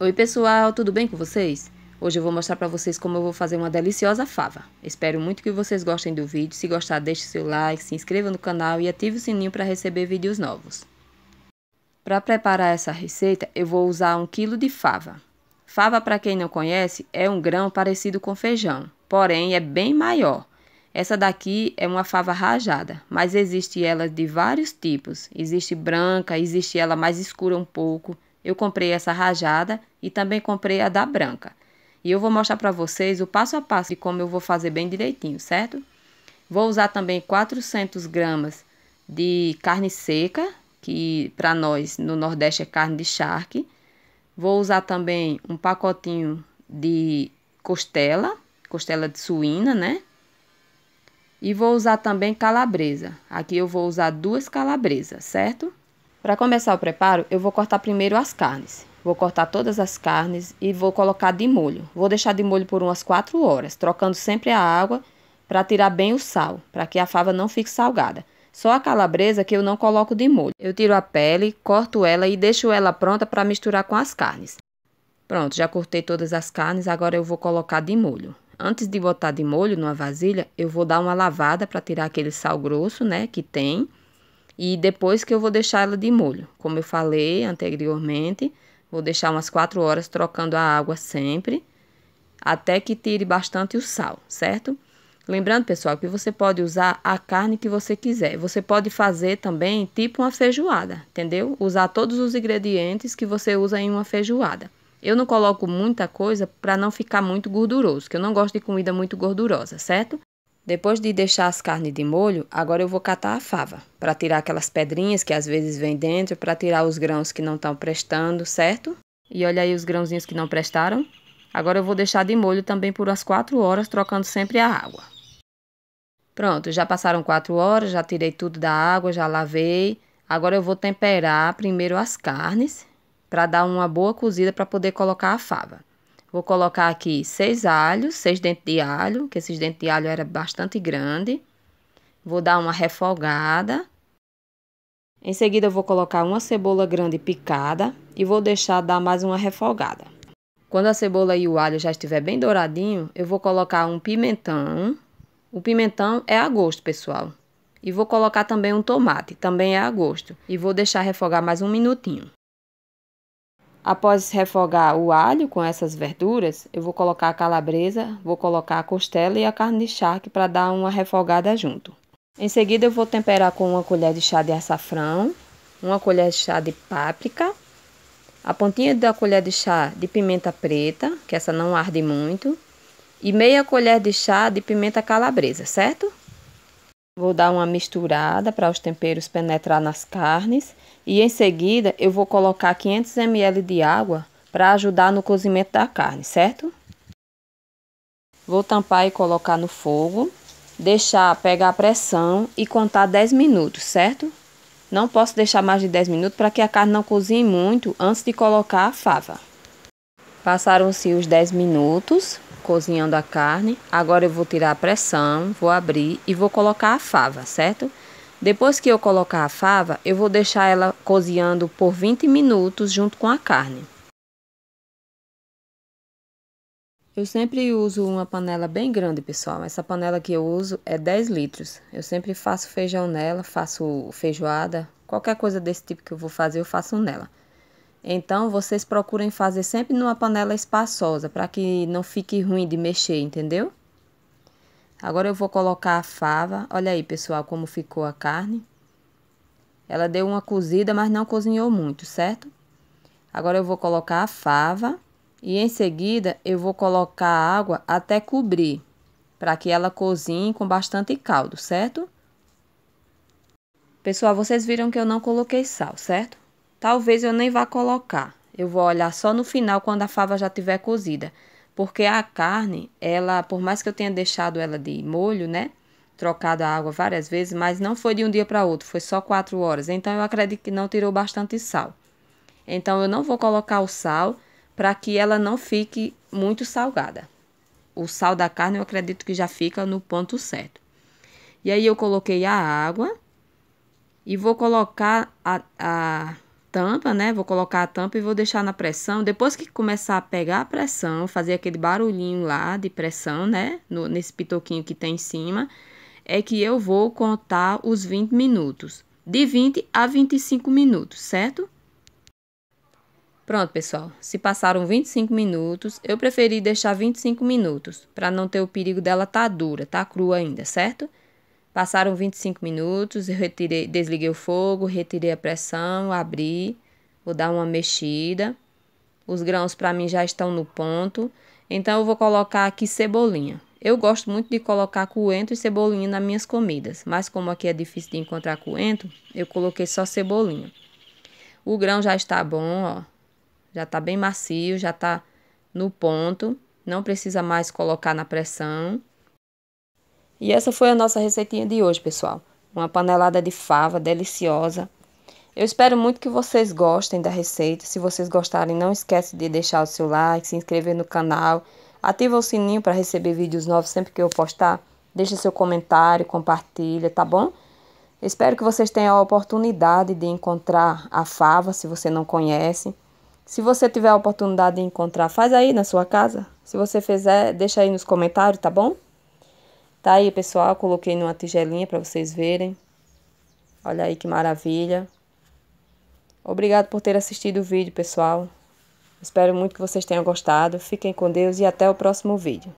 Oi pessoal, tudo bem com vocês? Hoje eu vou mostrar para vocês como eu vou fazer uma deliciosa fava. Espero muito que vocês gostem do vídeo, se gostar deixe seu like, se inscreva no canal e ative o sininho para receber vídeos novos. Para preparar essa receita eu vou usar 1 kg de fava. Fava, para quem não conhece, é um grão parecido com feijão, porém é bem maior. Essa daqui é uma fava rajada, mas existe ela de vários tipos. Existe branca, existe ela mais escura um pouco, eu comprei essa rajada e também comprei a da branca. E eu vou mostrar para vocês o passo a passo de como eu vou fazer bem direitinho, certo? Vou usar também 400 gramas de carne seca, que para nós no Nordeste é carne de charque. Vou usar também um pacotinho de costela, costela de suína, né? E vou usar também calabresa. Aqui eu vou usar duas calabresas, certo? Para começar o preparo, eu vou cortar primeiro as carnes. Vou cortar todas as carnes e vou colocar de molho. Vou deixar de molho por umas 4 horas, trocando sempre a água para tirar bem o sal, para que a fava não fique salgada. Só a calabresa que eu não coloco de molho. Eu tiro a pele, corto ela e deixo ela pronta para misturar com as carnes. Pronto, já cortei todas as carnes, agora eu vou colocar de molho. Antes de botar de molho numa vasilha, eu vou dar uma lavada para tirar aquele sal grosso, né, que tem e depois que eu vou deixar ela de molho. Como eu falei anteriormente, vou deixar umas 4 horas trocando a água sempre, até que tire bastante o sal, certo? Lembrando, pessoal, que você pode usar a carne que você quiser. Você pode fazer também tipo uma feijoada, entendeu? Usar todos os ingredientes que você usa em uma feijoada. Eu não coloco muita coisa para não ficar muito gorduroso, que eu não gosto de comida muito gordurosa, certo? Depois de deixar as carnes de molho, agora eu vou catar a fava, para tirar aquelas pedrinhas que às vezes vem dentro, para tirar os grãos que não estão prestando, certo? E olha aí os grãozinhos que não prestaram. Agora eu vou deixar de molho também por umas 4 horas, trocando sempre a água. Pronto, já passaram 4 horas, já tirei tudo da água, já lavei. Agora eu vou temperar primeiro as carnes, para dar uma boa cozida para poder colocar a fava. Vou colocar aqui seis alhos, seis dentes de alho, que esses dentes de alho era bastante grande. Vou dar uma refogada. Em seguida, eu vou colocar uma cebola grande picada e vou deixar dar mais uma refogada. Quando a cebola e o alho já estiver bem douradinho, eu vou colocar um pimentão. O pimentão é a gosto, pessoal. E vou colocar também um tomate, também é a gosto. E vou deixar refogar mais um minutinho. Após refogar o alho com essas verduras, eu vou colocar a calabresa, vou colocar a costela e a carne de charque para dar uma refogada junto. Em seguida, eu vou temperar com uma colher de chá de açafrão, uma colher de chá de páprica, a pontinha da colher de chá de pimenta preta, que essa não arde muito, e meia colher de chá de pimenta calabresa, certo? Vou dar uma misturada para os temperos penetrar nas carnes e em seguida eu vou colocar 500 ml de água para ajudar no cozimento da carne, certo? Vou tampar e colocar no fogo, deixar pegar a pressão e contar 10 minutos, certo? Não posso deixar mais de 10 minutos para que a carne não cozinhe muito antes de colocar a fava. Passaram-se os 10 minutos, cozinhando a carne. Agora eu vou tirar a pressão, vou abrir e vou colocar a fava, certo? Depois que eu colocar a fava, eu vou deixar ela cozinhando por 20 minutos junto com a carne. Eu sempre uso uma panela bem grande, pessoal. Essa panela que eu uso é 10 litros. Eu sempre faço feijão nela, faço feijoada. Qualquer coisa desse tipo que eu vou fazer, eu faço nela. Então, vocês procurem fazer sempre numa panela espaçosa, para que não fique ruim de mexer, entendeu? Agora eu vou colocar a fava. Olha aí, pessoal, como ficou a carne. Ela deu uma cozida, mas não cozinhou muito, certo? Agora eu vou colocar a fava e em seguida eu vou colocar a água até cobrir, para que ela cozinhe com bastante caldo, certo? Pessoal, vocês viram que eu não coloquei sal, certo? Talvez eu nem vá colocar. Eu vou olhar só no final quando a fava já tiver cozida, porque a carne, ela, por mais que eu tenha deixado ela de molho, né? Trocado a água várias vezes, mas não foi de um dia para outro, foi só quatro horas. Então eu acredito que não tirou bastante sal. Então eu não vou colocar o sal para que ela não fique muito salgada. O sal da carne eu acredito que já fica no ponto certo. E aí eu coloquei a água e vou colocar a, a tampa, né? Vou colocar a tampa e vou deixar na pressão. Depois que começar a pegar a pressão, fazer aquele barulhinho lá de pressão, né? No, nesse pitoquinho que tem em cima, é que eu vou contar os 20 minutos. De 20 a 25 minutos, certo? Pronto, pessoal. Se passaram 25 minutos, eu preferi deixar 25 minutos, para não ter o perigo dela tá dura, tá crua ainda, certo? Passaram 25 minutos, eu retirei, desliguei o fogo, retirei a pressão, abri, vou dar uma mexida. Os grãos para mim já estão no ponto, então eu vou colocar aqui cebolinha. Eu gosto muito de colocar coentro e cebolinha nas minhas comidas, mas como aqui é difícil de encontrar coentro, eu coloquei só cebolinha. O grão já está bom, ó. Já está bem macio, já está no ponto, não precisa mais colocar na pressão. E essa foi a nossa receitinha de hoje, pessoal. Uma panelada de fava deliciosa. Eu espero muito que vocês gostem da receita. Se vocês gostarem, não esquece de deixar o seu like, se inscrever no canal, ativa o sininho para receber vídeos novos sempre que eu postar. Deixa seu comentário, compartilha, tá bom? Espero que vocês tenham a oportunidade de encontrar a fava, se você não conhece. Se você tiver a oportunidade de encontrar, faz aí na sua casa. Se você fizer, deixa aí nos comentários, tá bom? Tá aí, pessoal, coloquei numa tigelinha para vocês verem. Olha aí que maravilha. Obrigado por ter assistido o vídeo, pessoal. Espero muito que vocês tenham gostado. Fiquem com Deus e até o próximo vídeo.